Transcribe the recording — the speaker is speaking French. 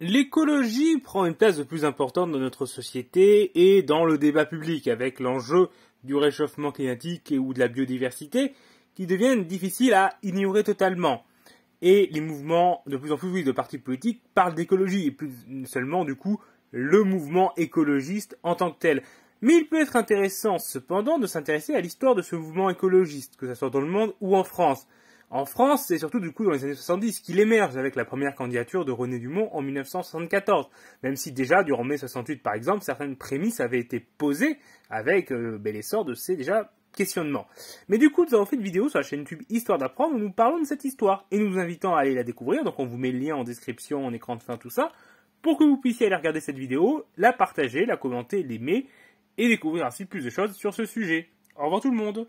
L'écologie prend une place de plus importante dans notre société et dans le débat public avec l'enjeu du réchauffement climatique et ou de la biodiversité qui deviennent difficiles à ignorer totalement. Et les mouvements de plus en plus de partis politiques parlent d'écologie et plus seulement du coup le mouvement écologiste en tant que tel. Mais il peut être intéressant cependant de s'intéresser à l'histoire de ce mouvement écologiste, que ce soit dans le monde ou en France. En France, c'est surtout du coup dans les années 70 qu'il émerge avec la première candidature de René Dumont en 1974, même si déjà durant mai 68 par exemple, certaines prémices avaient été posées avec euh, bel essor l'essor de ces déjà questionnements. Mais du coup, nous avons fait une vidéo sur la chaîne YouTube Histoire d'apprendre où nous parlons de cette histoire et nous vous invitons à aller la découvrir, donc on vous met le lien en description, en écran de fin, tout ça, pour que vous puissiez aller regarder cette vidéo, la partager, la commenter, l'aimer et découvrir ainsi plus de choses sur ce sujet. Au revoir tout le monde